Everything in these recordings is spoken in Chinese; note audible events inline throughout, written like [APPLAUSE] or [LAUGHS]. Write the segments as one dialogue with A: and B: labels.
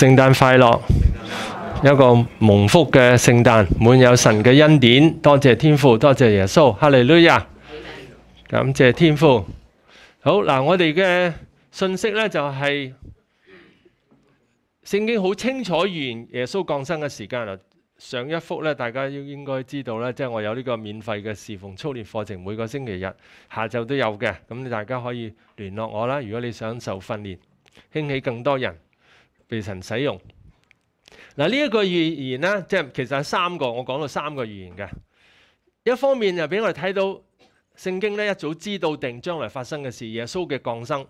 A: 圣诞快乐，一个蒙福嘅圣诞，满有神嘅恩典。多谢天父，多谢耶稣。哈利路亞，感谢天父。好嗱，我哋嘅信息咧就系圣经好清楚，完言耶稣降生嘅时间啦。上一幅咧，大家应应该知道咧，即系我有呢个免费嘅侍奉操练课程，每个星期日下昼都有嘅。咁大家可以联络我啦。如果你想受训练，兴起更多人。被神使用嗱呢一个预言咧，即系其实系三个，我讲到三个预言嘅。一方面就俾我哋睇到圣经咧一早知道定将来发生嘅事，耶稣嘅降生；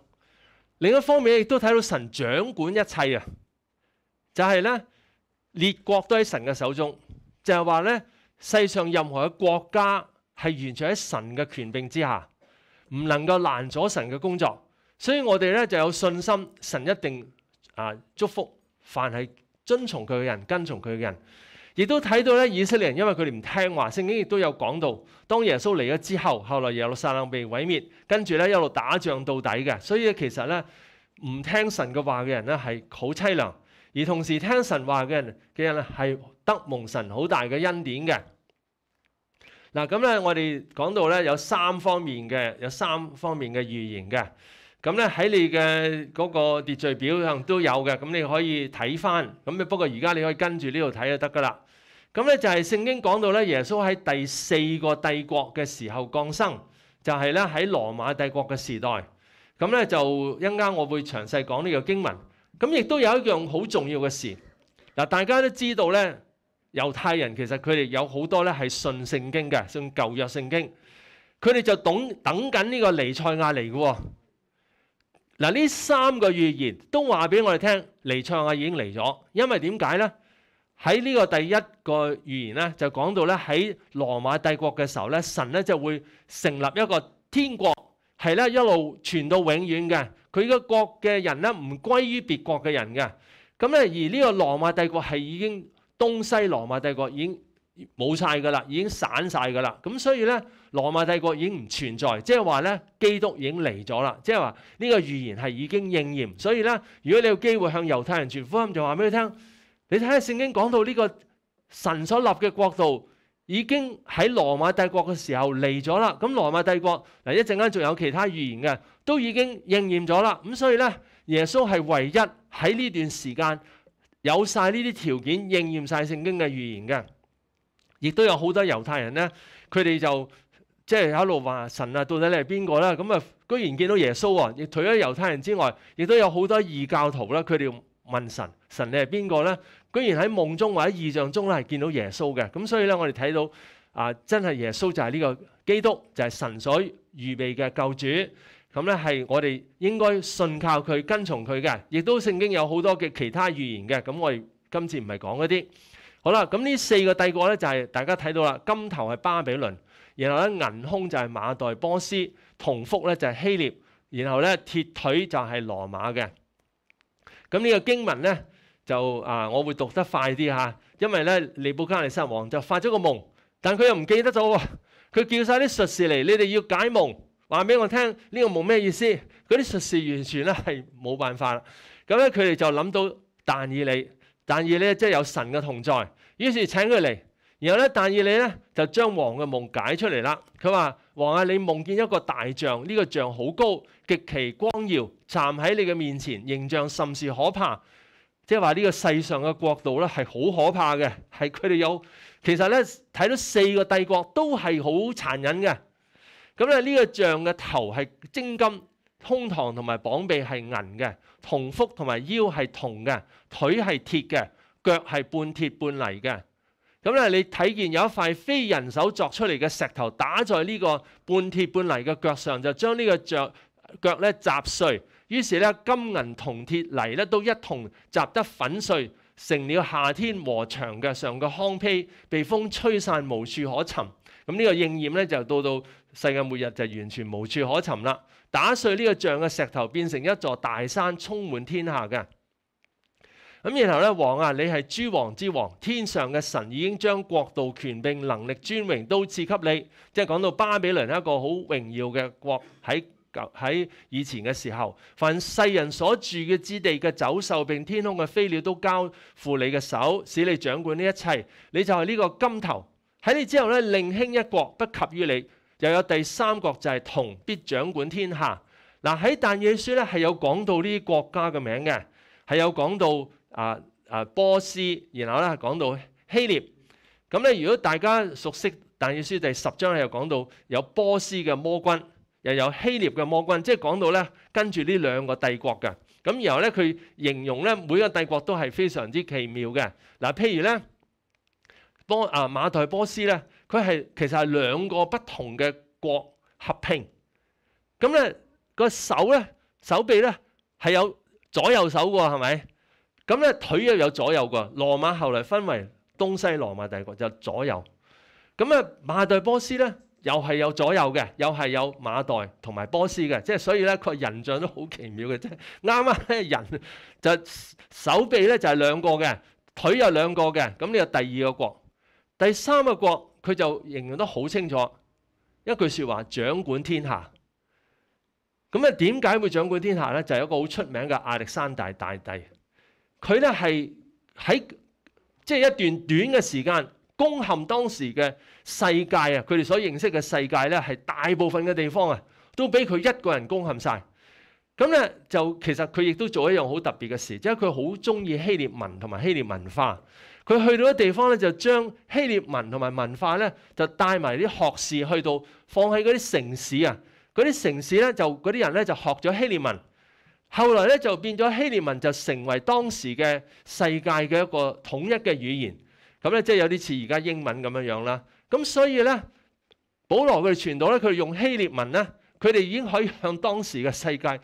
A: 另一方面亦都睇到神掌管一切啊！就系咧列国都喺神嘅手中，就系话咧世上任何嘅国家系完全喺神嘅权柄之下，唔能够拦阻神嘅工作。所以我哋咧就有信心，神一定。啊！祝福凡系遵从佢嘅人，跟從佢嘅人，亦都睇到咧以色列人，因為佢哋唔聽話，聖經亦都有講到，當耶穌嚟咗之後，後來耶路撒冷被毀滅，跟住咧一路打仗到底嘅，所以其實咧唔聽神嘅話嘅人咧係好凄涼，而同時聽神話嘅人嘅人咧係得蒙神好大嘅恩典嘅。嗱咁咧，我哋講到咧有三方面嘅，有三方面嘅预言嘅。咁咧喺你嘅嗰個秩序表上都有嘅，咁你可以睇翻。咁不過而家你可以跟住呢度睇就得噶啦。咁咧就係聖經講到咧，耶穌喺第四個帝國嘅時候降生，就係咧喺羅馬帝國嘅時代。咁咧就一間，我會詳細講呢個經文。咁亦都有一樣好重要嘅事。嗱，大家都知道咧，猶太人其實佢哋有好多咧係信聖經嘅，信舊約聖經。佢哋就等等緊呢個尼賽亞嚟嘅喎。嗱，呢三個預言都話俾我哋聽，尼唱啊已經嚟咗。因為點解呢？喺呢個第一個預言咧，就講到咧喺羅馬帝國嘅時候咧，神咧就會成立一個天國，係咧一路傳到永遠嘅。佢個國嘅人咧唔歸於別國嘅人嘅。咁咧而呢個羅馬帝國係已經東西羅馬帝國已經冇晒噶啦，已經散晒噶啦。咁所以咧。罗马帝国已经唔存在，即系话咧基督已经嚟咗啦，即系话呢个预言系已经应验。所以咧，如果你有机会向犹太人传福音，就话俾佢听，你睇下圣经讲到呢个神所立嘅国度已经喺罗马帝国嘅时候嚟咗啦。咁罗马帝国嗱一阵间仲有其他预言嘅，都已经应验咗啦。咁所以咧，耶稣系唯一喺呢段时间有晒呢啲条件应验晒圣经嘅预言嘅，亦都有好多犹太人咧，佢哋就。即係一路話神啊，到底你係邊個咧？咁啊，居然見到耶穌啊！亦除咗猶太人之外，亦都有好多異教徒啦。佢哋問神：神你係邊個咧？居然喺夢中或者意象中咧係見到耶穌嘅。咁所以咧，我哋睇到啊，真係耶穌就係呢個基督，就係神所預備嘅救主。咁咧係我哋應該信靠佢、跟從佢嘅。亦都聖經有好多嘅其他預言嘅。咁我哋今次唔係講嗰啲。好啦，咁呢四個帝國咧就係大家睇到啦，金頭係巴比倫。然后咧银胸就系马代波斯，同腹咧就系希腊，然后咧铁腿就系罗马嘅。咁呢个经文咧就啊我会读得快啲吓，因为咧尼布加尼撒王就发咗个梦，但佢又唔记得咗，佢叫晒啲术士嚟，你哋要解梦，话俾我听呢个梦咩意思？嗰啲术士完全咧系冇办法，咁咧佢哋就谂到但以理，但以咧即系有神嘅同在，于是请佢嚟。然後咧，大衛你咧就將王嘅夢解出嚟啦。佢話：王啊，你夢見一個大象，呢個象好高，極其光耀，站喺你嘅面前，形象甚是可怕。即係話呢個世上嘅国度咧係好可怕嘅，係佢哋有其實咧睇到四個帝國都係好殘忍嘅。咁咧呢個象嘅頭係精金，胸膛同埋膀臂係銀嘅，同腹同埋腰係铜嘅，腿係鐵嘅，腳係半鐵半泥嘅。咁咧，你睇見有一塊非人手作出嚟嘅石頭打在呢個半鐵半泥嘅腳上，就將呢個像腳咧砸碎，於是咧金銀铜鐵泥咧都一同砸得粉碎，成了夏天和長腳上嘅糠坯，被風吹散無處可尋。咁呢個應驗咧就到到世界末日就完全無處可尋啦。打碎呢個像嘅石頭變成一座大山，充滿天下嘅。咁然後咧，王啊，你係諸王之王，天上嘅神已經將國度、權柄、能力、尊榮都賜給你。即係講到巴比倫係一個好榮耀嘅國，喺喺以前嘅時候，凡世人所住嘅之地嘅走獸並天空嘅飛鳥都交付你嘅手，使你掌管呢一切。你就係呢個金頭喺你之後咧，另興一國不及於你。又有第三國就係同必掌管天下。嗱喺但以書咧係有講到呢啲國家嘅名嘅，係有講到。啊啊波斯，然後咧講到希臘，咁咧如果大家熟悉但要書第十章咧，又講到有波斯嘅魔軍，又有希臘嘅魔軍，即係講到咧跟住呢兩個帝國嘅，咁然後咧佢形容咧每個帝國都係非常之奇妙嘅。嗱，譬如咧波啊馬代波斯咧，佢係其實係兩個不同嘅國合併，咁咧個手咧手臂咧係有左右手喎，係咪？咁咧腿又有左右噶，罗马后来分为东西罗马帝国就左右。咁啊马代波斯咧又系有左右嘅，又系有马代同埋波斯嘅，即系所以咧佢人像都好奇妙嘅，啫。啱啱咧人就手臂咧就系两个嘅，腿又两个嘅。咁呢个第二个国，第三个国佢就形容得好清楚。一句说话掌管天下。咁啊点解会掌管天下咧？就系有个好出名嘅亚历山大大帝。佢咧係喺即係一段短嘅時間攻陷當時嘅世界啊！佢哋所認識嘅世界咧，係大部分嘅地方啊，都俾佢一個人攻陷晒。咁咧就其實佢亦都做一樣好特別嘅事，即係佢好中意希臘文同埋希臘文化。佢去到啲地方咧，就將希臘文同埋文化咧，就帶埋啲學士去到放喺嗰啲城市啊。嗰啲城市咧就嗰啲人咧就學咗希臘文。后来咧就变咗希列文就成为当时嘅世界嘅一个统一嘅语言，咁咧即系有啲似而家英文咁样样啦。咁所以咧，保罗佢哋传道咧，佢哋用希列文咧，佢哋已经可以向当时嘅世界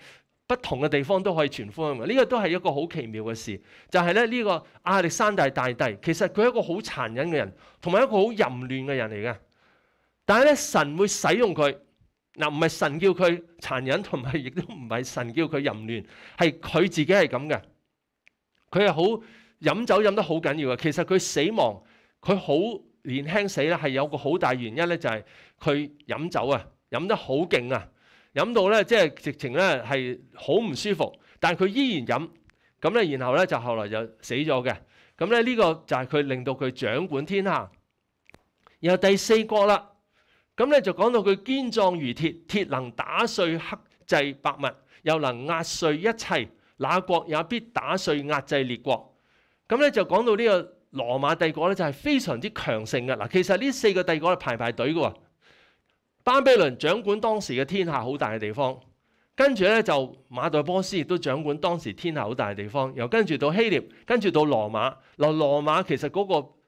A: 不同嘅地方都可以传福音。呢个都系一个好奇妙嘅事。就系咧呢个亚历山大大帝，其实佢一个好残忍嘅人，同埋一个好淫乱嘅人嚟嘅。但系咧神会使用佢。嗱，唔係神叫佢殘忍，同埋亦都唔係神叫佢淫亂，係佢自己係咁嘅。佢係好飲酒飲得好緊要嘅。其實佢死亡，佢好年輕死咧，係有個好大原因咧，就係佢飲酒啊，飲得好勁啊，飲到咧即係直情咧係好唔舒服，但係佢依然飲，咁咧然後咧就後來就死咗嘅。咁咧呢個就係佢令到佢掌管天下。然後第四個啦。咁咧就講到佢堅壯如鐵，鐵能打碎克制百物，又能壓碎一切。那國也必打碎壓制列國。咁咧就講到呢個羅馬帝國咧，就係非常之強盛嘅嗱。其實呢四個帝國係排排隊嘅喎。巴比倫掌管當時嘅天下好大嘅地方，跟住咧就馬代波斯亦都掌管當時天下好大嘅地方，又跟住到希臘，跟住到羅馬。嗱，羅馬其實嗰個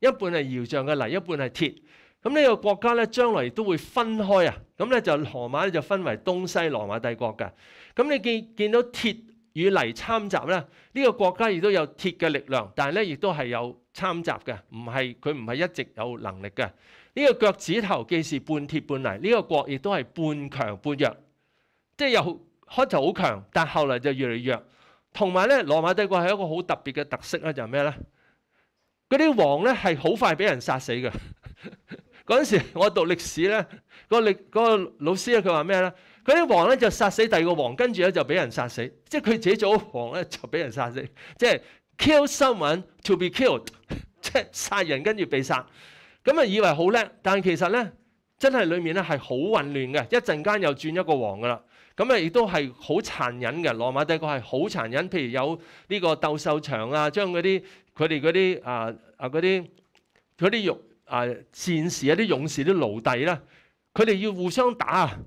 A: 一半系銅像嘅泥，一半系鐵。咁呢個國家咧，將來亦都會分開啊。咁咧就羅馬咧就分為東西羅馬帝國嘅。咁你見見到鐵與泥參雜咧，呢個國家亦都有鐵嘅力量，但系咧亦都係有參雜嘅，唔係佢唔係一直有能力嘅。呢個腳趾頭既是半鐵半泥，呢個國亦都係半強半弱，即係又開頭好強，但後嚟就越嚟越弱。同埋咧，羅馬帝國係一個好特別嘅特色咧，就係咩咧？嗰啲王咧系好快俾人杀死嘅。[LAUGHS] 嗰阵时我读历史咧，个历个老师咧佢话咩咧？嗰啲王咧就杀死第二个王，跟住咧就俾人杀死。即系佢自己做王咧就俾人杀死。即系 kill someone to be killed，[LAUGHS] 即系杀人跟住被杀。咁啊以为好叻，但系其实咧真系里面咧系好混乱嘅。一阵间又转一个王噶啦，咁啊亦都系好残忍嘅。罗马帝国系好残忍，譬如有呢个斗兽场啊，将嗰啲。佢哋嗰啲啊啊嗰啲嗰啲勇啊戰士啊啲勇士啲奴隸啦，佢哋要互相打啊，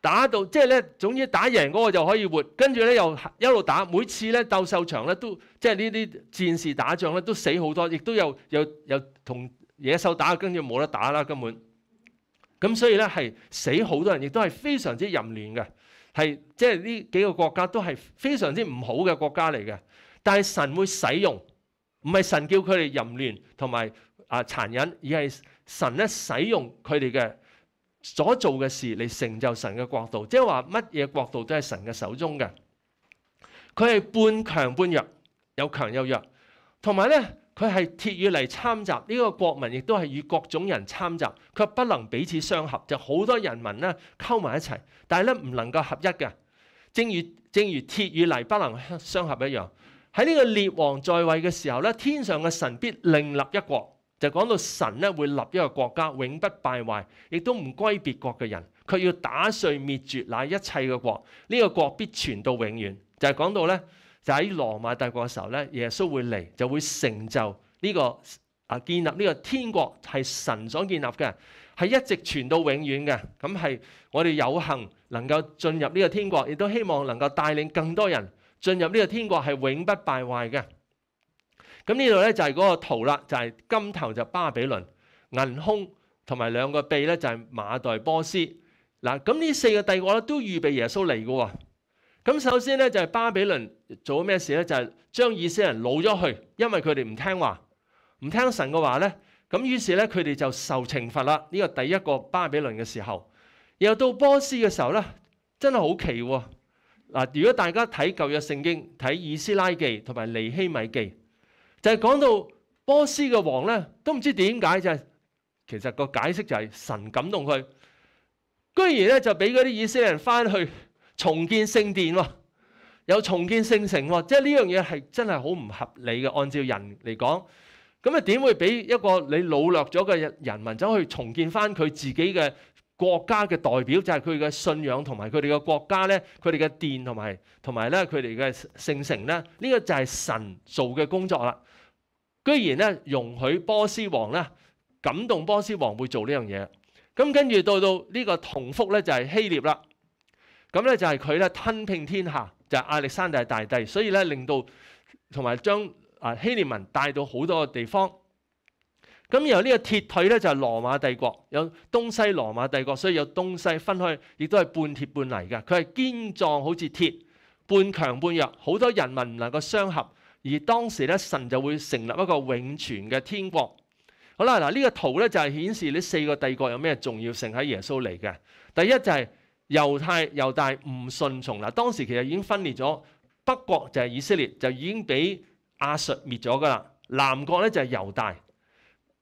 A: 打到即係咧總之打贏嗰個就可以活，跟住咧又一路打，每次咧鬥獸場咧都即係呢啲戰士打仗咧都死好多，亦都有有有同野獸打，跟住冇得打啦根本。咁所以咧係死好多人，亦都係非常之淫亂嘅，係即係呢幾個國家都係非常之唔好嘅國家嚟嘅。但係神會使用。唔系神叫佢哋淫乱同埋啊残忍，而系神咧使用佢哋嘅所做嘅事嚟成就神嘅国度。即系话乜嘢国度都系神嘅手中嘅。佢系半强半弱，有强有弱，同埋咧佢系铁与泥参杂呢个国民，亦都系与各种人参杂，却不能彼此相合，就好多人民咧沟埋一齐，但系咧唔能够合一嘅。正如正如铁与泥不能相相合一样。喺呢个列王在位嘅时候咧，天上嘅神必另立一国，就讲到神咧会立一个国家，永不败坏，亦都唔归别国嘅人，佢要打碎灭绝那一切嘅国，呢个国必存到永远。就系讲到咧，就喺罗马帝国嘅时候咧，耶稣会嚟，就会成就呢个啊建立呢个天国系神所建立嘅，系一直存到永远嘅。咁系我哋有幸能够进入呢个天国，亦都希望能够带领更多人。進入呢個天國係永不敗壞嘅。咁呢度咧就係嗰個圖啦，就係金頭就巴比倫，銀胸同埋兩個臂咧就係馬代波斯。嗱，咁呢四個帝國咧都預備耶穌嚟嘅喎。咁首先咧就係巴比倫做咗咩事咧？就係將以色列人老咗去，因為佢哋唔聽話，唔聽神嘅話咧。咁於是咧佢哋就受懲罰啦。呢個第一個巴比倫嘅時候，然到波斯嘅時候咧，真係好奇喎。嗱，如果大家睇舊約聖經，睇以斯拉記同埋尼希米記，就係講到波斯嘅王咧，都唔知點解就啫。其實個解釋就係神感動佢，居然咧就俾嗰啲以色列人翻去 [LAUGHS] 重建聖殿喎，又重建聖城喎。即係呢樣嘢係真係好唔合理嘅，按照人嚟講，咁啊點會俾一個你老弱咗嘅人民走去重建翻佢自己嘅？國家嘅代表就係佢嘅信仰同埋佢哋嘅國家咧，佢哋嘅殿同埋同埋咧佢哋嘅聖城咧，呢個就係神做嘅工作啦。居然咧容許波斯王咧，感動波斯王會做呢樣嘢。咁跟住到到呢個同福咧，就係希臘啦。咁咧就係佢咧吞幗天下，就係亞歷山大大帝，所以咧令到同埋將啊希臘文帶到好多嘅地方。咁由呢個鐵腿咧就係羅馬帝國，有東西羅馬帝國，所以有東西分開，亦都係半鐵半泥嘅。佢係堅壯好似鐵，半強半弱，好多人民唔能夠相合。而當時咧，神就會成立一個永存嘅天國。好啦，嗱呢個圖咧就係顯示呢四個帝國有咩重要性喺耶穌嚟嘅。第一就係猶太、猶大唔順從啦。當時其實已經分裂咗，北國就係以色列，就已經俾亞述滅咗噶啦。南國咧就係猶大。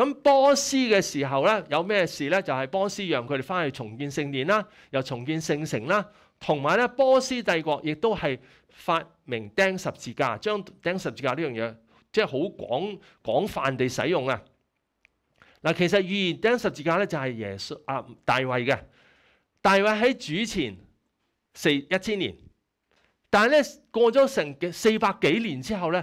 A: 咁波斯嘅時候咧，有咩事咧？就係波斯讓佢哋翻去重建聖殿啦，又重建聖城啦，同埋咧波斯帝國亦都係發明釘十字架，將釘十字架呢樣嘢即係好廣廣泛地使用啊！嗱，其實預言釘十字架咧就係耶穌啊大衛嘅大衛喺主前四一千年，但系咧過咗成四百幾年之後咧。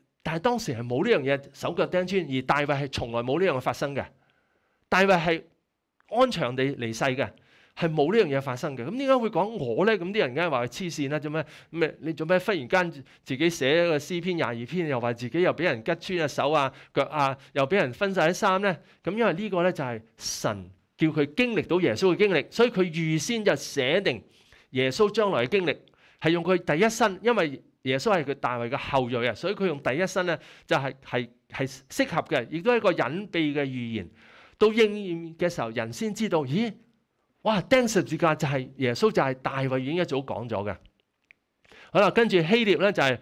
A: 但系當時係冇呢樣嘢，手腳钉穿；而大衛係從來冇呢樣嘢發生嘅。大衛係安详地離世嘅，係冇呢樣嘢發生嘅。咁點解會講我咧？咁啲人梗係話黐線啦，做咩？咩你做咩忽然間自己寫個詩篇廿二篇，又話自己又俾人拮穿啊手啊、腳啊，又俾人分晒啲衫咧？咁因為呢個咧就係神叫佢經歷到耶穌嘅經歷，所以佢預先就寫定耶穌將來嘅經歷，係用佢第一身，因为。耶稣系佢大卫嘅后裔啊，所以佢用第一身咧就系系系适合嘅，亦都系一个隐秘嘅预言。到应验嘅时候，人先知道。咦，哇！釘十字架就系耶稣，就系大卫已经一早讲咗嘅。好啦，跟住希臘咧就系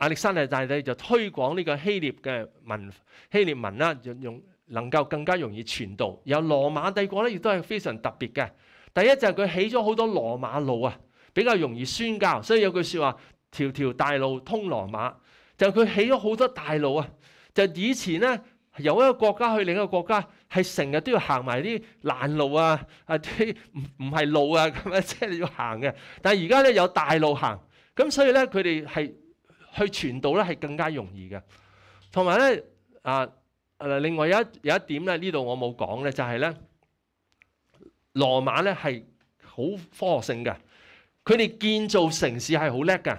A: 亚历山大帝就推广呢个希臘嘅文希臘文啦，用用能够更加容易传道。由羅罗马帝国咧亦都系非常特别嘅。第一就系佢起咗好多罗马路啊，比较容易宣教。所以有句说话。条条大路通罗马，就佢起咗好多大路啊！就以前咧，由一个国家去另一个国家，系成日都要行埋啲烂路啊，啊啲唔唔系路啊咁样，[LAUGHS] 即系要行嘅。但系而家咧有大路行，咁所以咧佢哋系去传道咧系更加容易嘅。同埋咧啊，另外有一有一点咧呢度我冇讲咧，就系咧罗马咧系好科学性嘅，佢哋建造城市系好叻嘅。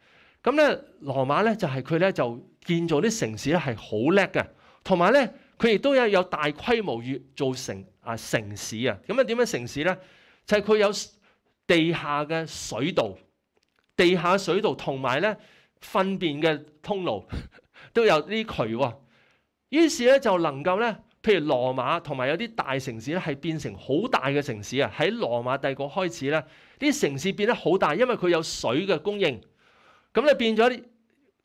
A: 咁咧，羅馬咧就係佢咧就建造啲城市咧係好叻嘅，同埋咧佢亦都有有大規模越造成啊城市啊，咁啊點樣城市咧就係佢有地下嘅水道、地下水道同埋咧糞便嘅通路 [LAUGHS] 都有啲渠喎，於是咧就能夠咧，譬如羅馬同埋有啲大城市咧係變成好大嘅城市啊，喺羅馬帝國開始咧啲城市變得好大，因為佢有水嘅供應。咁咧變咗啲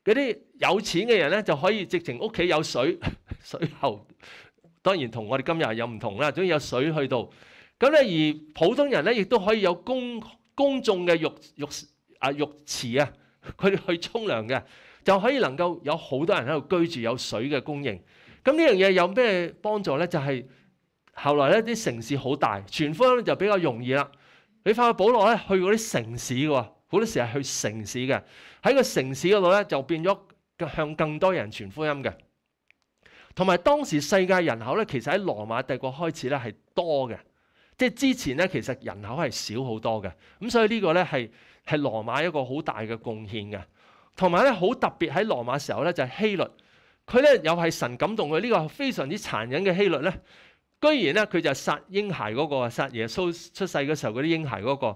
A: 嗰啲有錢嘅人咧就可以直情屋企有水 [LAUGHS] 水喉，當然同我哋今日有唔同啦。總之有水去到，咁咧而普通人咧亦都可以有公公眾嘅浴浴啊浴池啊，去 [LAUGHS] 去沖涼嘅就可以能夠有好多人喺度居住有水嘅供應。咁呢樣嘢有咩幫助咧？就係後來咧啲城市好大，傳福音就比較容易啦。你睇去保羅咧去嗰啲城市喎。好多時係去城市嘅，喺個城市嗰度咧就變咗向更多人傳福音嘅。同埋當時世界人口咧，其實喺羅馬帝國開始咧係多嘅，即係之前咧其實人口係少好多嘅。咁所以呢個咧係係羅馬一個好大嘅貢獻嘅。同埋咧好特別喺羅馬時候咧就係希律，佢咧又係神感動佢呢個非常之殘忍嘅希律咧，居然咧佢就殺嬰孩嗰個殺耶穌出世嘅時候嗰啲嬰孩嗰個。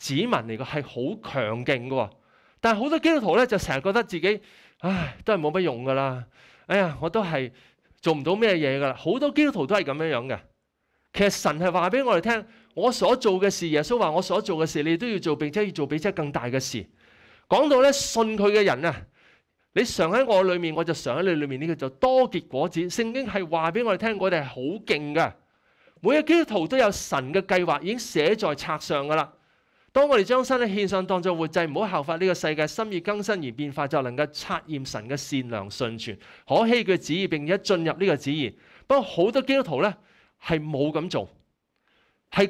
A: 指紋嚟嘅係好強勁嘅，但係好多基督徒咧就成日覺得自己唉都係冇乜用噶啦，哎呀我都係做唔到咩嘢噶啦，好多基督徒都係咁樣樣嘅。其實神係話俾我哋聽，我所做嘅事，耶穌話我所做嘅事，你都要做並且要做比即係更大嘅事。講到咧信佢嘅人啊，你常喺我裏面，我就常喺你裏面，呢個就多結果子。聖經係話俾我哋聽，我哋係好勁嘅，每一個基督徒都有神嘅計劃已經寫在冊上噶啦。当我哋将身呢献上当作活祭，唔好效法呢个世界，心意更新而变化，就能够测验神嘅善良信全，可希佢嘅旨意，并且进入呢个旨意。不过好多基督徒咧系冇咁做，系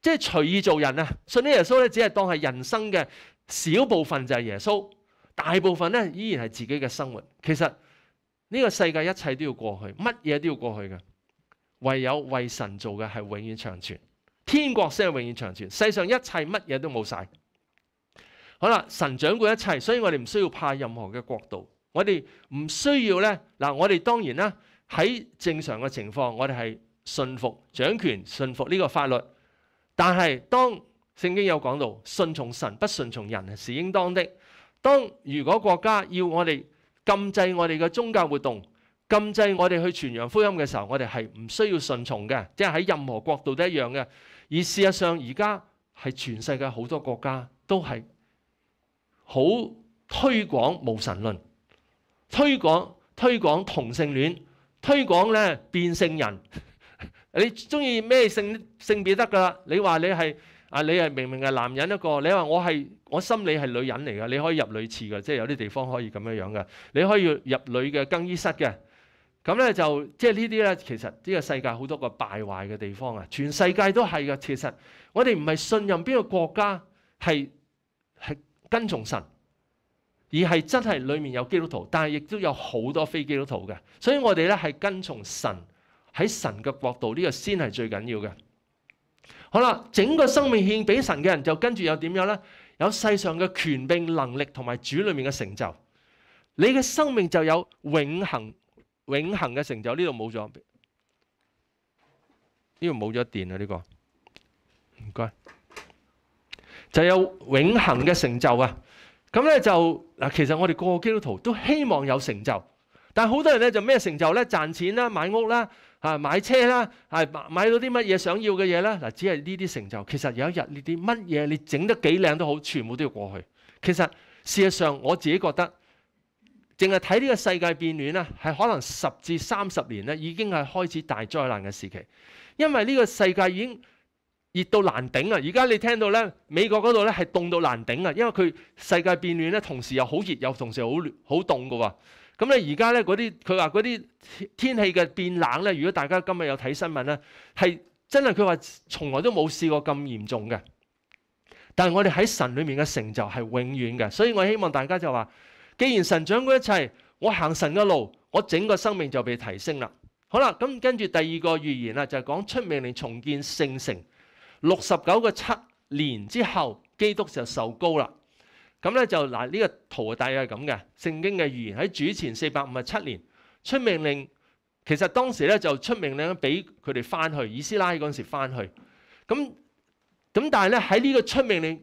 A: 即系随意做人啊！信呢耶稣咧，只系当系人生嘅小部分就系耶稣，大部分咧依然系自己嘅生活。其实呢个世界一切都要过去，乜嘢都要过去嘅，唯有为神做嘅系永远长存。天国先系永远长存，世上一切乜嘢都冇晒。好啦，神掌管一切，所以我哋唔需要怕任何嘅国度，我哋唔需要咧。嗱，我哋当然啦，喺正常嘅情况，我哋系信服掌权，信服呢个法律。但系当圣经有讲到，顺从神不顺从人是应当的。当如果国家要我哋禁制我哋嘅宗教活动，禁制我哋去传扬福音嘅時候，我哋係唔需要顺從嘅，即係喺任何国度都一樣嘅。而事實上，而家係全世界好多國家都係好推廣無神論，推廣推广同性戀，推廣咧變性人。[LAUGHS] 你中意咩性性別得噶啦？你話你係啊，你係明明係男人一個。你話我係我心理係女人嚟噶，你可以入女廁噶，即係有啲地方可以咁樣樣嘅。你可以入女嘅更衣室嘅。咁咧就即系呢啲咧，其實呢個世界好多個敗壞嘅地方啊，全世界都係嘅。其實我哋唔係信任邊個國家係係跟從神，而係真係裏面有基督徒，但係亦都有好多非基督徒嘅。所以我哋咧係跟從神喺神嘅國度呢個先係最緊要嘅。好啦，整個生命獻俾神嘅人就跟住又點樣咧？有世上嘅權柄、能力同埋主裏面嘅成就，你嘅生命就有永恆。永恒嘅成就呢度冇咗，呢度冇咗电啊！呢个，唔该，就有永恒嘅成就啊！咁咧就嗱，其实我哋个基督徒都希望有成就，但系好多人咧就咩成就咧？赚钱啦，买屋啦，啊买车啦，系买到啲乜嘢想要嘅嘢啦。嗱，只系呢啲成就。其实有一日呢啲乜嘢你整得几靓都好，全部都要过去。其实事实上，我自己觉得。净系睇呢个世界变暖咧，系可能十至三十年咧，已经系开始大灾难嘅时期。因为呢个世界已经热到难顶啊！而家你听到咧，美国嗰度咧系冻到难顶啊！因为佢世界变暖咧，同时又好热，又同时好好冻噶喎。咁你而家咧嗰啲，佢话嗰啲天气嘅变冷咧，如果大家今日有睇新闻咧，系真系佢话从来都冇试过咁严重嘅。但系我哋喺神里面嘅成就系永远嘅，所以我希望大家就话。既然神掌管一切，我行神嘅路，我整个生命就被提升啦。好啦，咁跟住第二个预言啦，就讲出命令重建圣城，六十九个七年之后，基督就受高啦。咁咧就嗱呢个图大约系咁嘅。圣经嘅预言喺主前四百五十七年出命令，其实当时咧就出命令俾佢哋翻去以斯拉嗰阵时翻去。咁咁但系咧喺呢个出命令。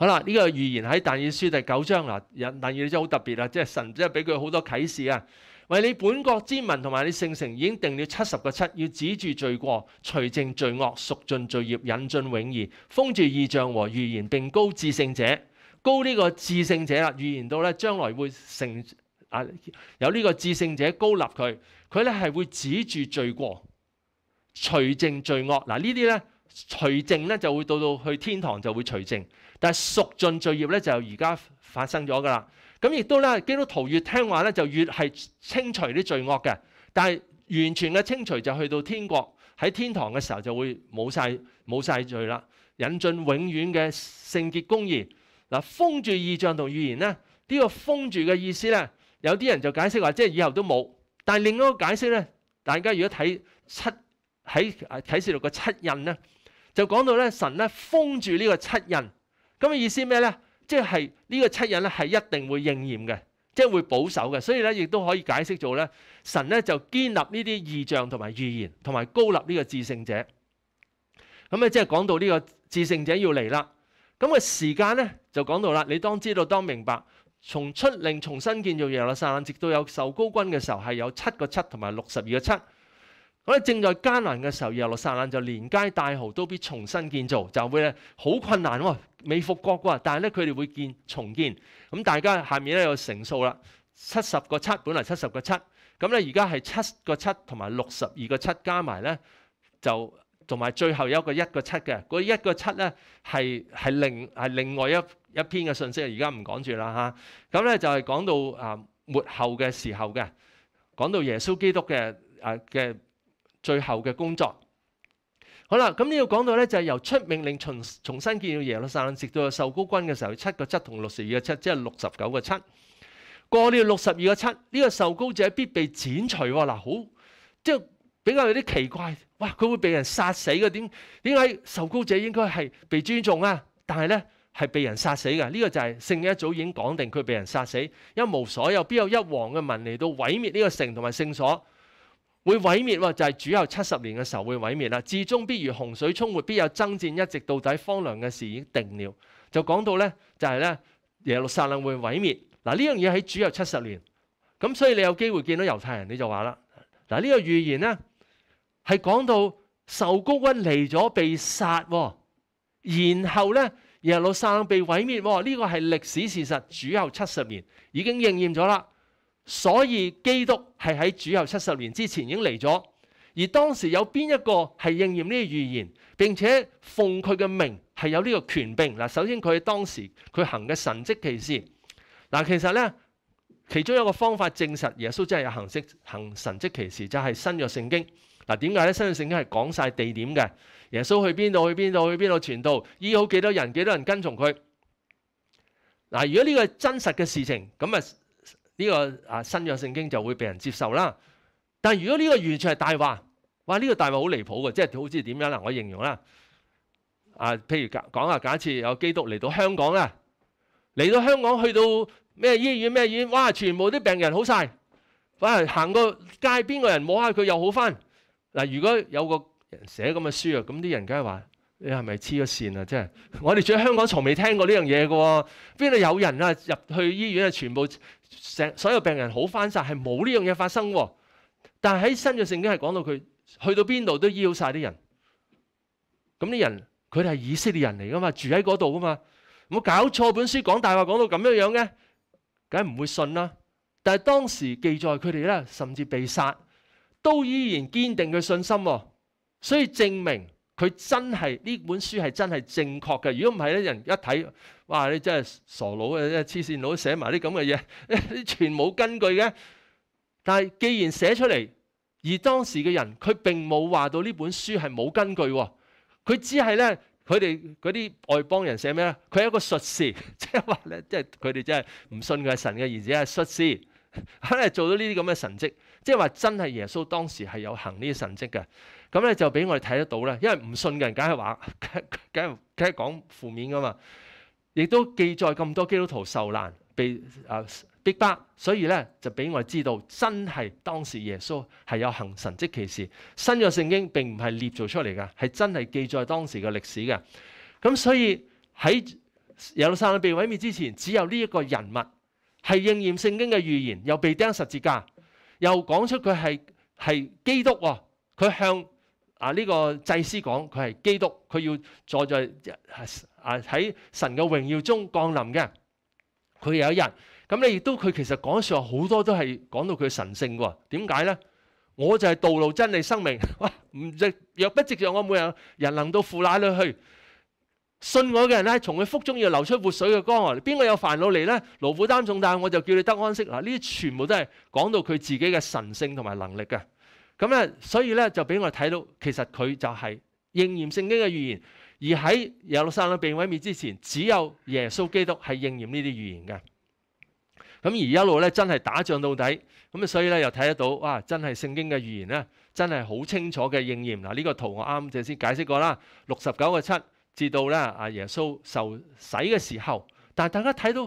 A: 好啦，呢個預言喺但以書第九章嗱，但以書好特別啦，即係神即係俾佢好多啟示啊。為你本國之民同埋你聖城已經定了七十個七，要止住罪過，除淨罪惡，肅盡罪孽、引進永義，封住異象和預言。並高智聖者，高呢個智聖者啦，預言到咧將來會成啊有呢個智聖者高立佢，佢咧係會止住罪過，除淨罪惡。嗱呢啲咧除淨咧就會到到去天堂就會除淨。但系赎尽罪業咧，就而家发生咗噶啦。咁亦都咧，基督徒越听话咧，就越系清除啲罪恶嘅。但系完全嘅清除就去到天国，喺天堂嘅时候就会冇晒冇晒罪啦，引进永远嘅圣洁公义。嗱，封住意象同预言咧，呢个封住嘅意思咧，有啲人就解释话，即系以后都冇。但系另一个解释咧，大家如果睇七喺启示录嘅七印咧，就讲到咧神咧封住呢个七印。咁嘅意思咩咧？即係呢個七日咧，係一定會應驗嘅，即係會保守嘅，所以咧亦都可以解釋做咧神咧就建立呢啲意象同埋預言同埋高立呢個至聖者。咁咧即係講到呢個至聖者要嚟啦。咁嘅時間咧就講到啦，你當知道當明白，從出令重新建造耶路撒冷，直到有受高君嘅時候，係有七個七同埋六十二個七。我哋正在艱難嘅時候，耶路撒冷就連街帶濠都必重新建造，就會咧好困難喎，未復國啩，但係咧佢哋會建重建。咁大家下面咧有成數啦，七十個七本嚟七十個七，咁咧而家係七個七同埋六十二個七加埋咧，就同埋最後有一個一個七嘅，嗰一個七咧係係另係另外一一篇嘅信息，而家唔講住啦嚇。咁咧就係講到啊末後嘅時候嘅，講到耶穌基督嘅啊嘅。最後嘅工作，好啦，咁呢個講到咧就係由出命令重重新建造耶路撒冷，直到受高君嘅時候，七個七同六十二個七，即係六十九個七。過了六十二個七，呢個受高者必被剪除嗱，好即係比較有啲奇怪，哇！佢會被人殺死嘅點？點解受高者應該係被尊重啊？但係咧係被人殺死嘅，呢個就係聖經一早已經講定佢被人殺死，一無所有，必有一王嘅民嚟到毀滅呢個城同埋聖所。会毁灭喎，就系主后七十年嘅时候会毁灭啦。至终必如洪水冲没，必有争战，一直到底荒凉嘅事已经定了。就讲到咧，就系咧耶路撒冷会毁灭。嗱呢样嘢喺主后七十年，咁所以你有机会见到犹太人，你就话啦。嗱呢个预言咧系讲到受高温嚟咗被杀，然后咧耶路撒冷被毁灭。呢个系历史事实，主后七十年已经应验咗啦。所以基督系喺主后七十年之前已经嚟咗，而当时有边一个系应验呢个预言？并且奉佢嘅名系有呢个权柄。嗱，首先佢当时佢行嘅神迹奇事。嗱，其实咧其中一个方法证实耶稣真系有行跡行神迹奇事，就系新约圣经嗱，点解咧？新约圣经系讲晒地点嘅，耶稣去边度去边度去边度传道，医好几多人几多人跟从佢。嗱，如果呢系真实嘅事情咁啊？呢個啊新約聖經就會被人接受啦。但如果呢個完全係大話，哇！呢個大話好離譜嘅，即係好似點樣啦？我形容啦，啊，譬如講講下，假設有基督嚟到香港啦，嚟到香港去到咩醫院咩院，哇！全部啲病人好晒。反而行過街邊個人摸下佢又好翻。嗱，如果有個寫咁嘅書啊，咁啲人梗係話你係咪黐咗線啊？即係 [LAUGHS] 我哋住喺香港從未聽過呢樣嘢嘅喎，邊度有人啊入去醫院啊全部？成所有病人好翻晒，係冇呢樣嘢發生。但系喺新約聖經係講到佢去到邊度都要晒啲人。咁啲人佢哋係以色列人嚟噶嘛，住喺嗰度噶嘛。冇搞錯，本書講大話講到咁樣樣嘅，梗係唔會信啦。但係當時記載佢哋咧，甚至被殺，都依然堅定嘅信心。所以證明。佢真係呢本書係真係正確嘅。如果唔係咧，人一睇，哇！你真係傻佬啊，啲黐線佬寫埋啲咁嘅嘢，[LAUGHS] 全冇根據嘅。但係既然寫出嚟，而當時嘅人佢並冇話到呢本書係冇根據喎。佢只係咧，佢哋嗰啲外邦人寫咩咧？佢一個術士，[LAUGHS] 即係話咧，即係佢哋真係唔信佢係神嘅而且係術士，[LAUGHS] 肯做到呢啲咁嘅神跡，即係話真係耶穌當時係有行呢啲神跡嘅。咁咧就俾我哋睇得到啦，因為唔信嘅人梗係話，[LAUGHS] 梗係梗係講負面噶嘛。亦都記載咁多基督徒受難、被啊逼迫，所以咧就俾我哋知道，真係當時耶穌係有行神蹟奇事。新約聖經並唔係捏造出嚟噶，係真係記載當時嘅歷史嘅。咁所以喺耶撒冷被毀滅之前，只有呢一個人物係應驗聖經嘅預言，又被釘十字架，又講出佢係係基督喎。佢向啊！呢個祭司講佢係基督，佢要坐在啊喺神嘅榮耀中降臨嘅。佢有一日，咁你亦都佢其實講上好多都係講到佢神性喎。點解咧？我就係道路、真理、生命。[LAUGHS] 哇！唔若不藉著我，每有人能到父那裏去。信我嘅人咧，從佢腹中要流出活水嘅江河。邊個有煩惱嚟咧？勞苦擔重擔，我就叫你得安息嗱。呢啲全部都係講到佢自己嘅神性同埋能力嘅。咁咧，所以咧就俾我睇到，其實佢就係應驗聖經嘅預言。而喺耶路撒冷被毀滅之前，只有耶穌基督係應驗呢啲預言嘅。咁而一路咧真係打仗到底，咁啊所以咧又睇得到，哇！真係聖經嘅預言咧，真係好清楚嘅應驗。嗱呢個圖我啱就先解釋過啦，六十九個七，至到咧啊耶穌受洗嘅時候。但大家睇到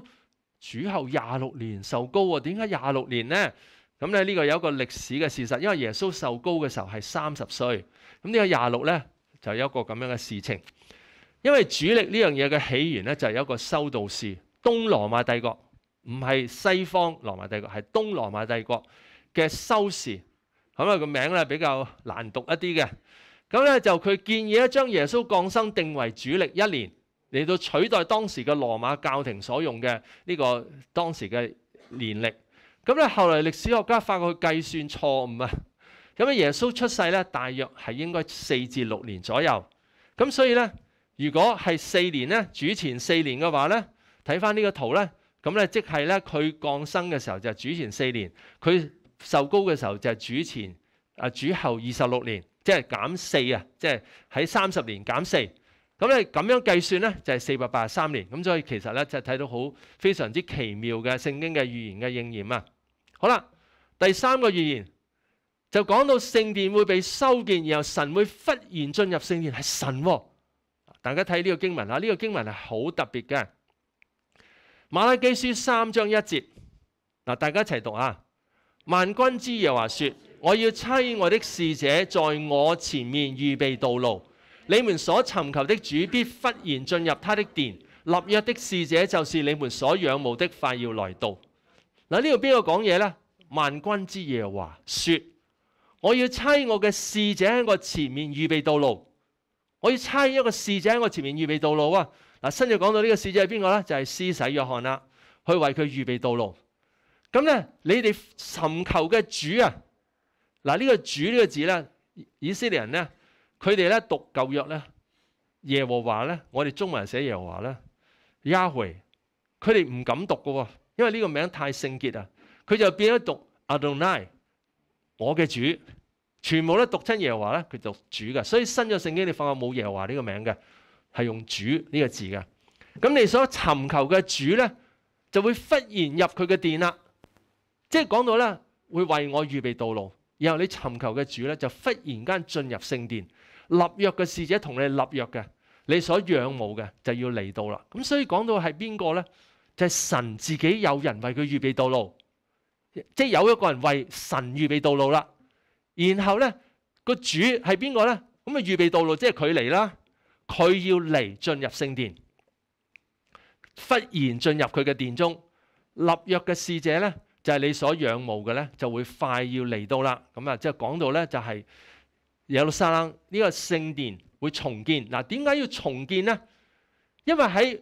A: 主後廿六年受高喎，點解廿六年咧？咁咧呢個有一個歷史嘅事實，因為耶穌受高嘅時候係三十歲，咁呢個廿六咧就有一個咁樣嘅事情。因為主力呢樣嘢嘅起源咧就有一個修道士，東羅馬帝國唔係西方羅馬帝國，係東羅馬帝國嘅修士，咁啊個名咧比較難讀一啲嘅。咁咧就佢建議咧將耶穌降生定為主力一年，嚟到取代當時嘅羅馬教廷所用嘅呢個當時嘅年歷。咁咧，後來歷史學家發覺佢計算錯誤啊！咁啊，耶穌出世咧，大約係應該四至六年左右。咁所以咧，如果係四年咧，主前四年嘅話咧，睇翻呢個圖咧，咁咧即係咧佢降生嘅時候就係主前四年，佢受高嘅時候就係主前啊主後二十六年，即係減四啊，即係喺三十年減四。咁咧咁樣計算咧就係四百八十三年。咁所以其實咧就睇到好非常之奇妙嘅聖經嘅預言嘅應驗啊！好啦，第三个预言就讲到圣殿会被修建，然后神会忽然进入圣殿，系神。大家睇呢个经文啦，呢个经文系好特别嘅。马拉基书三章一节，嗱大家一齐读啊。万君之耶和华说：我要差我的使者在我前面预备道路，你们所寻求的主必忽然进入他的殿，立约的使者就是你们所仰慕的，快要来到。嗱呢度边个讲嘢咧？万军之耶华说：我要差我嘅使者喺我前面预备道路。我要差一个使者喺我前面预备道路啊！嗱，新约讲到呢个使者系边个咧？就系施洗约翰啦，去为佢预备道路。咁咧，你哋寻求嘅主啊！嗱呢个主呢个字咧，以色列人咧，佢哋咧读旧约咧，耶和华咧，我哋中文写耶和华咧，Yahweh，佢哋唔敢读噶。因为呢个名太圣洁啊，佢就变咗读 Adonai，我嘅主，全部咧读亲耶和华咧，佢读主嘅。所以新咗圣经你放冇耶和华呢个名嘅，系用主呢个字嘅。咁你所寻求嘅主咧，就会忽然入佢嘅殿啦。即系讲到咧，会为我预备道路，然后你寻求嘅主咧，就忽然间进入圣殿，立约嘅使者同你立约嘅，你所仰慕嘅就要嚟到啦。咁所以讲到系边个咧？就系神自己有人为佢预备道路，即系有一个人为神预备道路啦。然后咧个主系边个咧？咁啊预备道路即系佢嚟啦，佢要嚟进入圣殿，忽然进入佢嘅殿中，立约嘅使者咧就系你所仰慕嘅咧，就会快要嚟到啦。咁啊即系讲到咧就系耶路撒冷呢个圣殿会重建。嗱，点解要重建咧？因为喺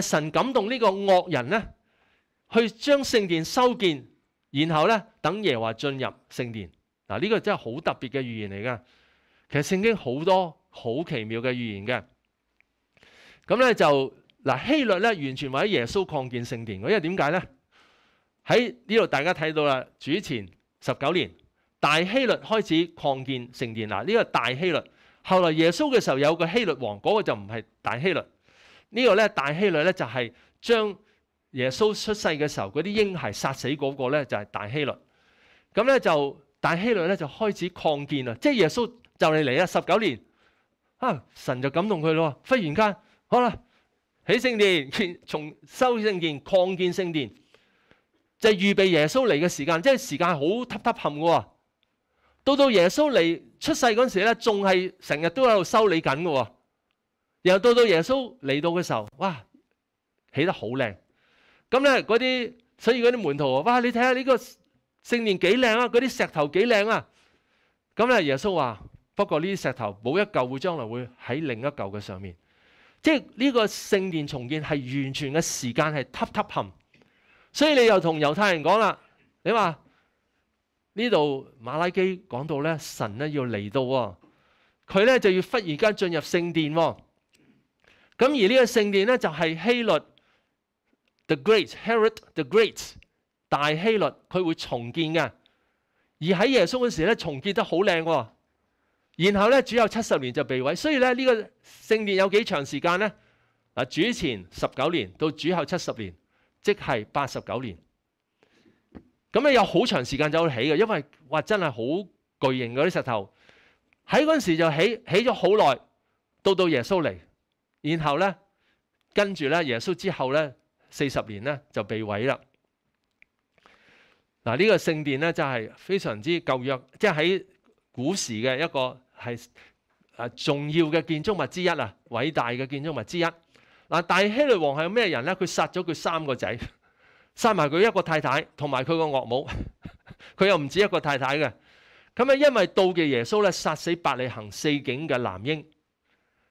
A: 神感动呢个恶人呢，去将圣殿修建，然后咧等耶華华进入圣殿。嗱，呢个真系好特别嘅预言嚟噶。其实圣经好多好奇妙嘅预言嘅。咁咧就嗱希律咧完全为咗耶稣扩建圣殿。因为点解呢？喺呢度大家睇到啦，主前十九年大希律开始扩建圣殿嗱，呢个大希律，后来耶稣嘅时候有个希律王，嗰个就唔系大希律。呢個咧大希律咧就係將耶穌出世嘅時候嗰啲嬰孩殺死嗰個咧就係大希律。咁咧就大希律咧就開始擴建啦，即係耶穌就嚟嚟啦十九年。啊，神就感動佢咯，忽然間好啦，起聖殿，從 [LAUGHS] 修聖殿擴建聖殿，就係預備耶穌嚟嘅時間，即係時間好揼揼冚嘅喎。到到耶穌嚟出世嗰时時咧，仲係成日都喺度修理緊嘅喎。然后到到耶稣嚟到嘅时候，哇，起得好靓。咁咧嗰啲，所以嗰啲门徒啊，哇，你睇下呢个圣殿几靓啊，嗰啲石头几靓啊。咁咧耶稣话：，不过呢啲石头冇一嚿会将来会喺另一嚿嘅上面。即系呢个圣殿重建系完全嘅时间系凸凸冚。所以你又同犹太人讲啦，你话呢度马拉基讲到咧，神咧要嚟到，佢咧就要忽然间进入圣殿。咁而呢個聖殿咧就係希律 the great Herod the great 大希律佢會重建嘅，而喺耶穌嗰時咧重建得好靚，然後咧主有七十年就被毀。所以咧呢個聖殿有幾長時間咧？嗱，主前十九年到主後七十年，即係八十九年。咁咧有好長時間就起嘅，因為哇真係好巨型嗰啲石頭喺嗰陣時就起起咗好耐，到到耶穌嚟。然后咧，跟住咧，耶稣之后咧，四十年咧就被毁啦。嗱，呢个圣殿咧就系非常之旧约，即系喺古时嘅一个系诶重要嘅建筑物之一啊，伟大嘅建筑物之一。嗱，大希律王系咩人咧？佢杀咗佢三个仔，[LAUGHS] 杀埋佢一个太太，同埋佢个岳母。[LAUGHS] 佢又唔止一个太太嘅。咁啊，因为妒嘅耶稣咧杀死百里行四境嘅男婴。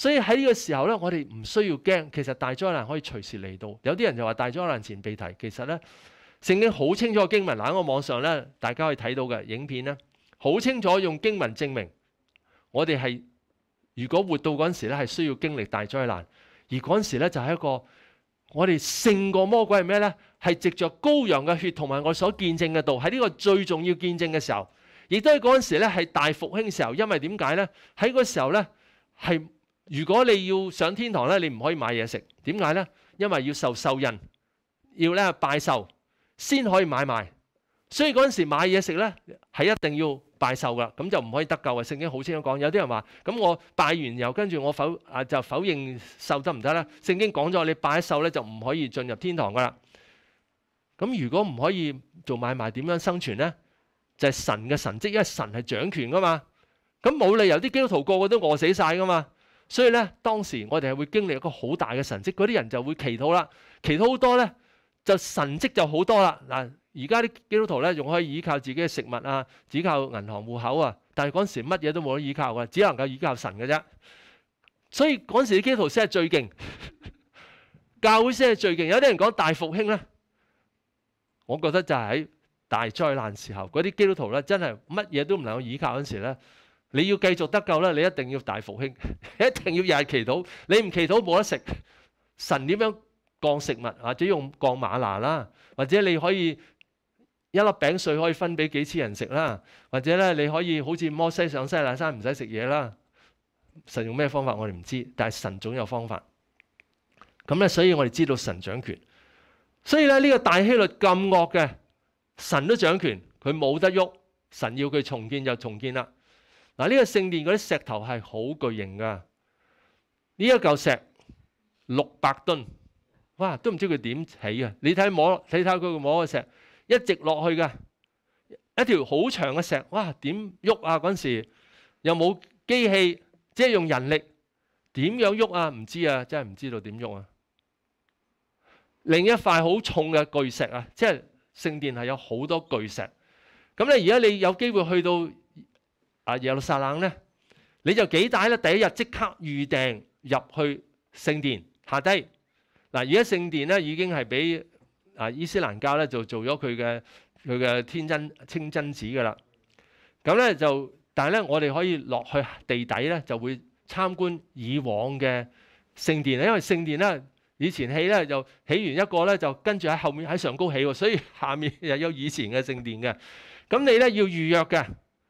A: 所以喺呢個時候咧，我哋唔需要驚。其實大災難可以隨時嚟到。有啲人就話大災難前被提，其實咧聖經好清楚經文。嗱，我網上咧大家可以睇到嘅影片咧，好清楚用經文證明我哋係如果活到嗰陣時咧，係需要經歷大災難。而嗰陣時咧就係一個我哋勝過魔鬼係咩咧？係藉着羔羊嘅血同埋我所見證嘅道，喺呢個最重要見證嘅時候，亦都系嗰陣時咧係大復興嘅時候。因為點解咧？喺嗰時候咧系。如果你要上天堂咧，你唔可以买嘢食。点解咧？因为要受受印，要咧拜寿先可以买卖。所以嗰阵时买嘢食咧系一定要拜寿噶。咁就唔可以得救。圣经好清楚讲，有啲人话：，咁我拜完又跟住我否啊就否认寿得唔得咧？圣经讲咗，你拜寿咧就唔可以进入天堂噶啦。咁如果唔可以做买卖，点样生存咧？就系神嘅神迹，因为神系掌权噶嘛。咁冇理由啲基督徒个个都饿死晒噶嘛。所以咧，當時我哋係會經歷一個好大嘅神蹟，嗰啲人就會祈禱啦。祈禱好多咧，就神蹟就好多啦。嗱，而家啲基督徒咧，仲可以依靠自己嘅食物啊，只靠銀行户口啊。但係嗰陣時乜嘢都冇得依靠嘅，只能夠依靠神嘅啫。所以嗰陣時啲基督徒先係最勁，[LAUGHS] 教會先係最勁。有啲人講大復興咧，我覺得就係喺大災難時候，嗰啲基督徒咧真係乜嘢都唔能夠依靠嗰陣時咧。你要继续得救啦，你一定要大复兴，[LAUGHS] 一定要日日祈祷。你唔祈祷冇得食，神点样降食物或者用降马拿啦，或者你可以一粒饼碎可以分俾几千人食啦，或者咧你可以好似摩西上西奈山唔使食嘢啦。神用咩方法我哋唔知，但系神总有方法。咁咧，所以我哋知道神掌权。所以咧呢个大希律咁恶嘅，神都掌权，佢冇得喐。神要佢重建就重建啦。嗱，呢個聖殿嗰啲石頭係好巨型噶，呢一嚿石六百噸，哇，都唔知佢點起啊！你睇摸，你睇佢摸個石，一直落去噶，一條好長嘅石，哇，點喐啊？嗰時又冇機器，即係用人力，點樣喐啊？唔知啊，真係唔知道點喐啊！另一塊好重嘅巨石啊，即係聖殿係有好多巨石，咁咧而家你有機會去到。啊耶路撒冷咧，你就幾大咧？第一日即刻預訂入去聖殿下低。嗱而家聖殿咧已經係俾啊伊斯蘭教咧就做咗佢嘅佢嘅天真清真寺噶啦。咁咧就，但系咧我哋可以落去地底咧就會參觀以往嘅聖殿，因為聖殿咧以前起咧就起完一個咧就跟住喺後面喺上高起，所以下面又有以前嘅聖殿嘅。咁你咧要預約嘅。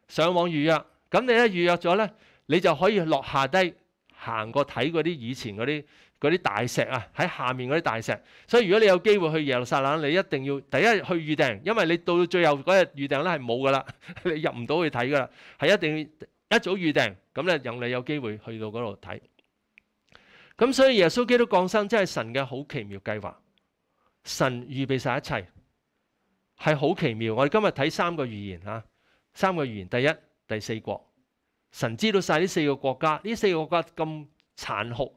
A: 上網預約，咁你一預約咗咧，你就可以落下低行過睇嗰啲以前嗰啲嗰啲大石啊，喺下面嗰啲大石。所以如果你有機會去耶路撒冷，你一定要第一去預訂，因為你到最後嗰日預訂咧係冇噶啦，[LAUGHS] 你入唔到去睇噶啦，係一定要一早預訂，咁咧让你有機會去到嗰度睇。咁所以耶穌基督降生真係神嘅好奇妙計劃，神預備晒一切係好奇妙。我哋今日睇三個預言啊。三個語言，第一第四國，神知道晒呢四個國家，呢四個國家咁殘酷、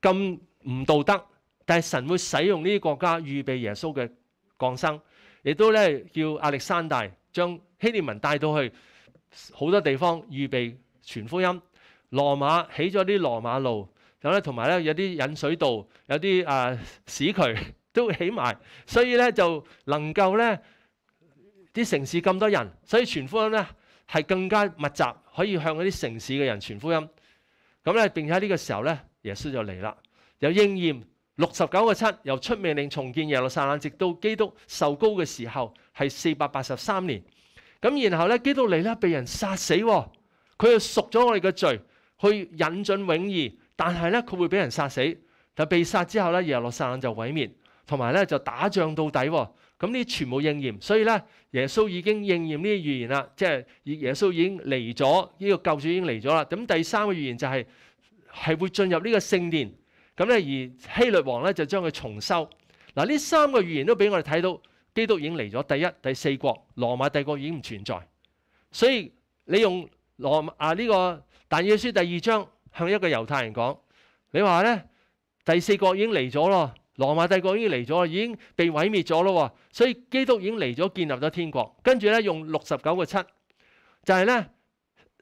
A: 咁唔道德，但係神會使用呢啲國家預備耶穌嘅降生，亦都咧叫亞歷山大將希利文帶到去好多地方預備全福音。羅馬起咗啲羅馬路，咁咧同埋咧有啲引水道，有啲啊市渠都起埋，所以咧就能夠咧。啲城市咁多人，所以傳福音咧係更加密集，可以向嗰啲城市嘅人傳福音。咁咧，並且呢個時候咧，耶穌就嚟啦。有應驗六十九個七，由出命令重建耶路撒冷，直到基督受膏嘅時候係四百八十三年。咁然後咧，基督嚟咧，被人殺死。佢又贖咗我哋嘅罪，去引進永義。但係咧，佢會俾人殺死。但被殺之後咧，耶路撒冷就毀滅。同埋咧就打仗到底喎，咁呢全部應驗，所以咧耶穌已經應驗呢啲預言啦，即係耶穌已經嚟咗，呢個救主已經嚟咗啦。咁第三個預言就係係會進入呢個聖殿，咁咧而希律王咧就將佢重修。嗱呢三個預言都俾我哋睇到，基督已經嚟咗。第一第四國羅馬帝國已經唔存在，所以你用羅啊呢個但以書第二章向一個猶太人講，你話咧第四國已經嚟咗咯。罗马帝国已经嚟咗，已经被毁灭咗咯。所以基督已经嚟咗，建立咗天国。跟住咧用六十九个七，就系咧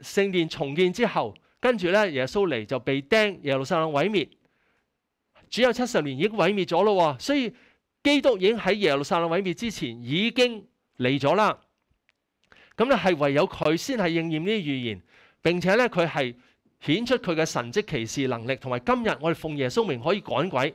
A: 圣殿重建之后，跟住咧耶稣嚟就被钉耶路撒冷毁灭，只有七十年已经毁灭咗咯。所以基督已经喺耶路撒冷毁灭之前已经嚟咗啦。咁咧系唯有佢先系应验呢啲预言，并且咧佢系显出佢嘅神迹歧事能力，同埋今日我哋奉耶稣名可以赶鬼。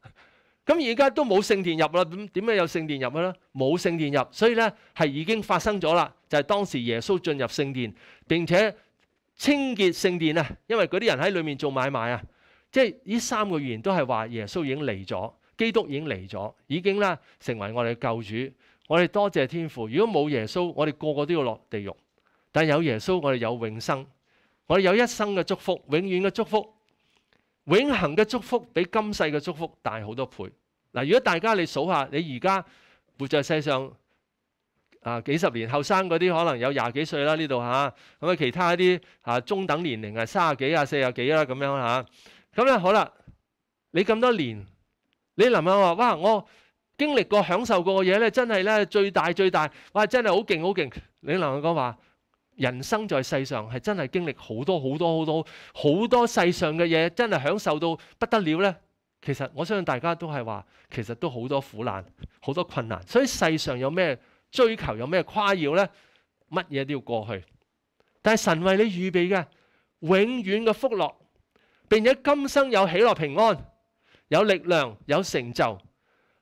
A: 咁而家都冇聖殿入啦，點点解有聖殿入咧？冇聖殿入，所以咧係已經發生咗啦。就係當時耶穌進入聖殿並且清潔聖殿啊，因為嗰啲人喺裏面做買賣啊。即係呢三個預言都係話耶穌已經嚟咗，基督已經嚟咗，已經咧成為我哋嘅救主。我哋多謝天父。如果冇耶穌，我哋個個都要落地獄。但有耶穌，我哋有永生，我哋有一生嘅祝福，永遠嘅祝福。永恒嘅祝福比今世嘅祝福大好多倍。嗱，如果大家你数下，你而家活在世上啊几十年，后生嗰啲可能有廿几岁啦呢度吓，咁啊其他一啲啊中等年龄啊三十几啊四啊几啦咁样吓，咁咧好啦，你咁多年，你能下话哇我经历过享受过嘅嘢咧，真系咧最大最大，哇真系好劲好劲，你能够讲话？人生在世上系真系经历好多好多好多好多世上嘅嘢，真系享受到不得了呢。其实我相信大家都系话，其实都好多苦难、好多困难。所以世上有咩追求，有咩夸耀呢？乜嘢都要过去。但系神为你预备嘅永远嘅福乐，并且今生有喜乐、平安、有力量、有成就，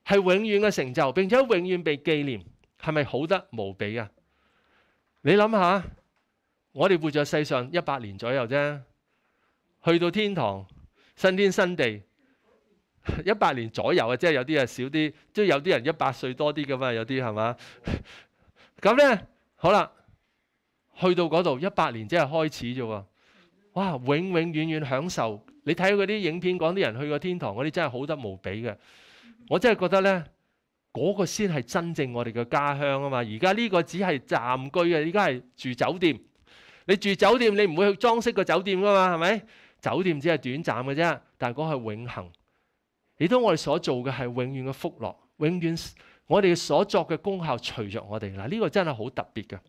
A: 系永远嘅成就，并且永远被纪念，系咪好得无比啊？你谂下。我哋活在世上一百年左右啫，去到天堂新天新地一百年左右啊，即系有啲啊少啲，即系有啲人一百岁多啲噶嘛，有啲系嘛？咁咧好啦，去到嗰度一百年即系开始啫喎！哇，永永远远享受，你睇嗰啲影片讲啲人去过天堂嗰啲，真系好得无比嘅。我真系觉得咧，嗰个先系真正我哋嘅家乡啊嘛！而家呢个只系暂居啊，而家系住酒店。你住酒店，你唔会去装饰个酒店噶嘛？系咪？酒店只系短暂嘅啫，但系嗰系永恒。亦都我哋所做嘅系永远嘅福乐，永远我哋所作嘅功效随着我哋嗱，呢个真系好特别嘅。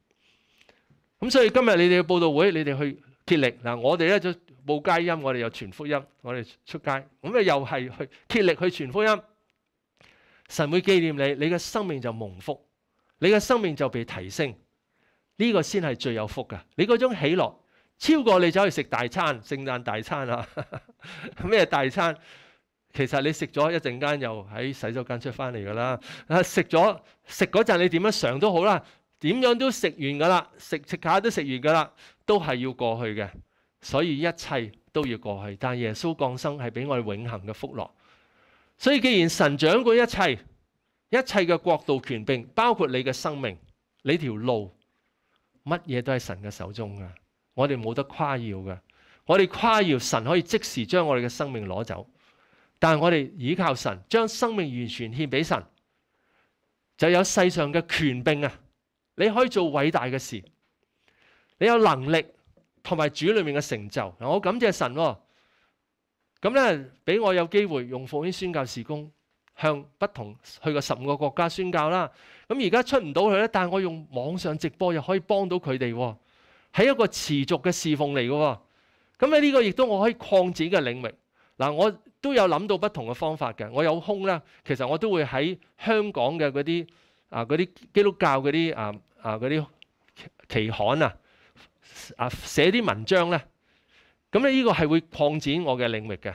A: 咁所以今日你哋嘅报道会，你哋去竭力嗱，我哋咧就报佳音，我哋又传福音，我哋出街，咁啊又系去竭力去传福音。神会纪念你，你嘅生命就蒙福，你嘅生命就被提升。呢個先係最有福噶。你嗰種喜樂超過你走去食大餐，聖誕大餐啊，[LAUGHS] 咩大餐？其實你食咗一陣間，又喺洗手間出翻嚟㗎啦。食咗食嗰陣，你點樣尝都好啦，點樣都食完㗎啦，食食下都食完㗎啦，都係要過去嘅。所以一切都要過去。但耶穌降生係俾我哋永恆嘅福樂。所以既然神掌管一切，一切嘅國度權柄，包括你嘅生命，你條路。乜嘢都喺神嘅手中噶，我哋冇得夸耀噶，我哋夸耀神可以即时将我哋嘅生命攞走，但系我哋依靠神将生命完全献俾神，就有世上嘅权柄啊！你可以做伟大嘅事，你有能力同埋主里面嘅成就嗱，我感谢神咁咧，俾我有机会用奉献宣教事工。向不同去過十五個國家宣教啦，咁而家出唔到去咧，但係我用網上直播又可以幫到佢哋喎，係一個持續嘅侍奉嚟嘅喎，咁呢個亦都我可以擴展嘅領域。嗱，我都有諗到不同嘅方法嘅，我有空啦，其實我都會喺香港嘅嗰啲啊嗰啲基督教嗰啲啊啊嗰啲期刊啊，啊寫啲文章咧，咁咧呢個係會擴展我嘅領域嘅。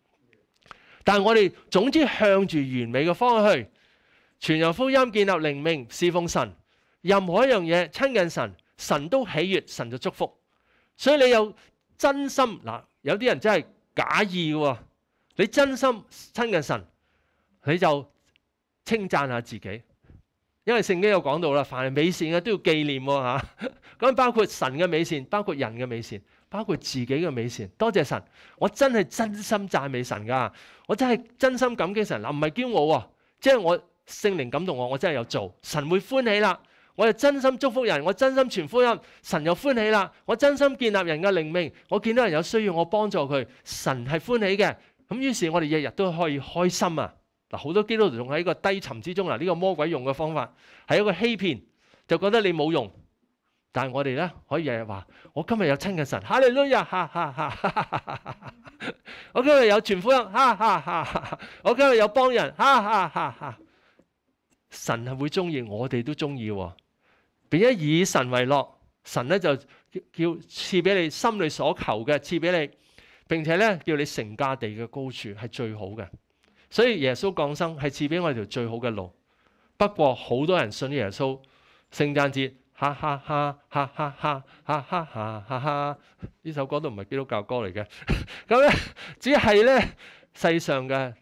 A: 但系我哋总之向住完美嘅方向去，全扬福音，建立灵命，侍奉神，任何一样嘢亲近神，神都喜悦，神就祝福。所以你有真心嗱，有啲人真系假意嘅，你真心亲近神，你就称赞下自己，因为圣经有讲到啦，凡系美善嘅都要纪念喎吓。咁包括神嘅美善，包括人嘅美善。包括自己嘅美善，多谢神，我真系真心赞美神噶，我真系真心感激神嗱，唔系骄傲即系我圣灵感动我，我真系有做，神会欢喜啦。我又真心祝福人，我真心传福音，神又欢喜啦。我真心建立人嘅灵命，我见到人有需要，我帮助佢，神系欢喜嘅。咁于是我哋日日都可以开心啊！嗱，好多基督徒仲喺个低沉之中啊，呢个魔鬼用嘅方法系一个欺骗，就觉得你冇用。但系我哋咧可以日日话：我今日有亲近神，吓你碌日，哈哈哈！我今日有全福音，哈哈哈！我今日有帮人，哈哈哈！神系会中意我哋都中意，并且以神为乐，神咧就叫赐俾你心里所求嘅，赐俾你，并且咧叫你成家地嘅高处系最好嘅。所以耶稣降生系赐俾我条最好嘅路。不过好多人信耶稣，圣诞节。哈哈哈！哈哈哈！哈哈哈！哈哈呢首歌都唔系基督教歌嚟嘅，咁咧只系咧世上嘅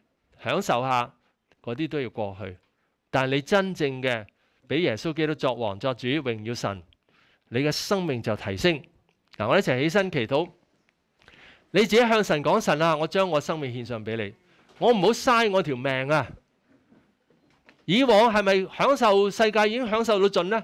A: 享受下，嗰啲都要過去。但系你真正嘅俾耶穌基督作王作主，榮耀神，你嘅生命就提升。嗱，我一齐起身祈禱，你自己向神講神啊！我將我生命獻上俾你，我唔好嘥我條命啊！以往係咪享受世界已經享受到盡呢？」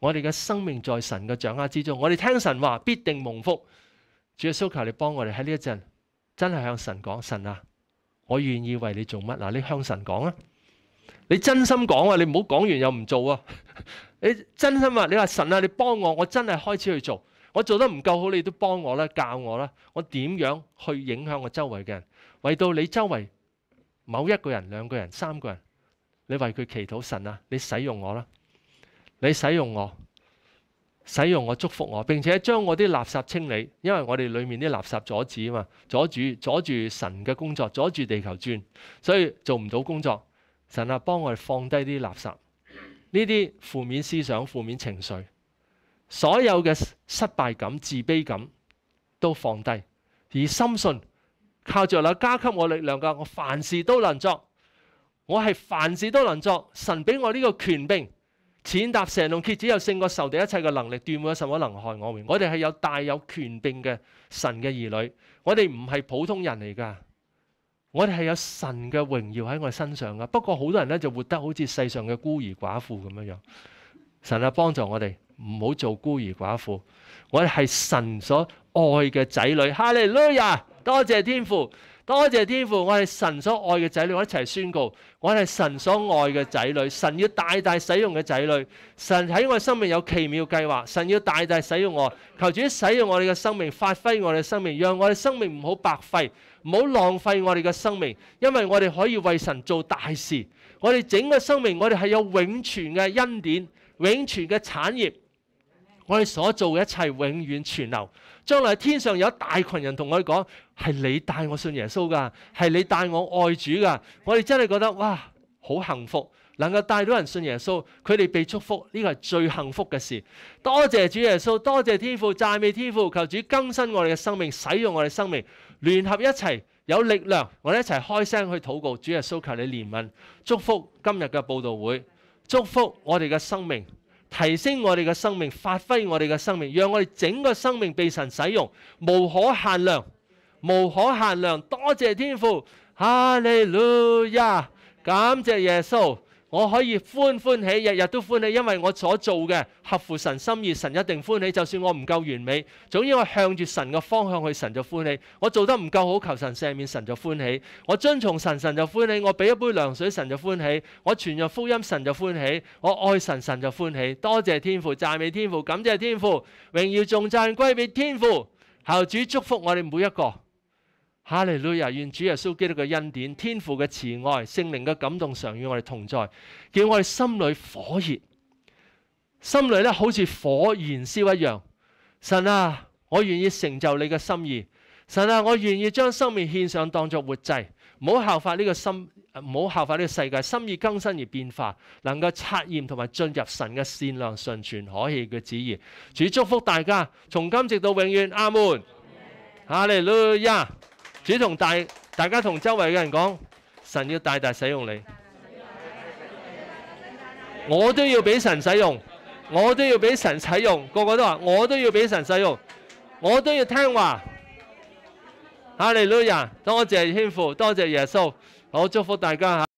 A: 我哋嘅生命在神嘅掌握之中，我哋听神话必定蒙福。主耶稣求你帮我哋喺呢一阵，真系向神讲：神啊，我愿意为你做乜？嗱，你向神讲啊，你真心讲啊，你唔好讲完又唔做啊！[LAUGHS] 你真心话，你话神啊，你帮我，我真系开始去做。我做得唔够好，你都帮我啦，教我啦，我点样去影响我周围嘅人？为到你周围某一个人、两个人、三个人，你为佢祈祷。神啊，你使用我啦！你使用我，使用我祝福我，并且将我啲垃圾清理，因为我哋里面啲垃圾阻止啊嘛，阻住阻住神嘅工作，阻住地球转，所以做唔到工作。神啊，帮我哋放低啲垃圾，呢啲负面思想、负面情绪、所有嘅失败感、自卑感都放低，而深信靠着嗱加给我力量噶，我凡事都能作。我系凡事都能作，神俾我呢个权柄。践踏蛇龙蝎子，有胜过受敌一切嘅能力，断有什么能害我们。我哋系有带有权柄嘅神嘅儿女，我哋唔系普通人嚟噶。我哋系有神嘅荣耀喺我哋身上噶。不过好多人咧就活得好似世上嘅孤儿寡妇咁样样。神啊，帮助我哋唔好做孤儿寡妇。我哋系神所爱嘅仔女。哈利路亚！多谢天父。多谢天父，我系神所爱嘅仔女，我一齐宣告，我系神所爱嘅仔女，神要大大使用嘅仔女，神喺我生命有奇妙计划，神要大大使用我，求主使用我哋嘅生命，发挥我哋嘅生命，让我哋生命唔好白费，唔好浪费我哋嘅生命，因为我哋可以为神做大事，我哋整个生命，我哋系有永存嘅恩典，永存嘅产业，我哋所做嘅一切永远存留，将来天上有一大群人同我哋讲。系你帶我信耶穌噶，係你帶我愛主噶。我哋真係覺得哇，好幸福，能夠帶到人信耶穌，佢哋被祝福，呢個係最幸福嘅事。多謝主耶穌，多謝天父讚美天父，求主更新我哋嘅生命，使用我哋生命，聯合一齊有力量，我哋一齊開聲去禱告。主耶穌求你憐憫，祝福今日嘅報道會，祝福我哋嘅生命，提升我哋嘅生命，發揮我哋嘅生命，讓我哋整個生命被神使用，無可限量。无可限量，多谢天父，哈利路亚，感谢耶稣，我可以欢欢喜，日日都欢喜，因为我所做嘅合乎神心意，神一定欢喜。就算我唔够完美，总要我向住神嘅方向去，神就欢喜。我做得唔够好，求神赦免，神就欢喜。我遵从神，神就欢喜。我俾一杯凉水，神就欢喜。我传入福音，神就欢喜。我爱神，神就欢喜。多谢天父，赞美天父，感谢天父，荣耀重赞归俾天父。后主祝福我哋每一个。哈利路亚！願主耶穌基督嘅恩典、天父嘅慈愛、聖靈嘅感動常與我哋同在，叫我哋心裏火熱，心裏咧好似火燃燒一樣。神啊，我願意成就你嘅心意。神啊，我願意將生命獻上，當作活祭，唔好效法呢個心，唔好效法呢个世界，心意更新而變化，能夠测驗同埋進入神嘅善良、纯全、可恥嘅旨意。主祝福大家，從今直到永遠。阿門！哈利路遊。主同大，大家同周围嘅人讲，神要大大使用你，我都要俾神使用，我都要俾神使用，个个都话我都要俾神使用，我都要听话。哈利路亚，多谢我净谦多谢耶稣，好祝福大家吓。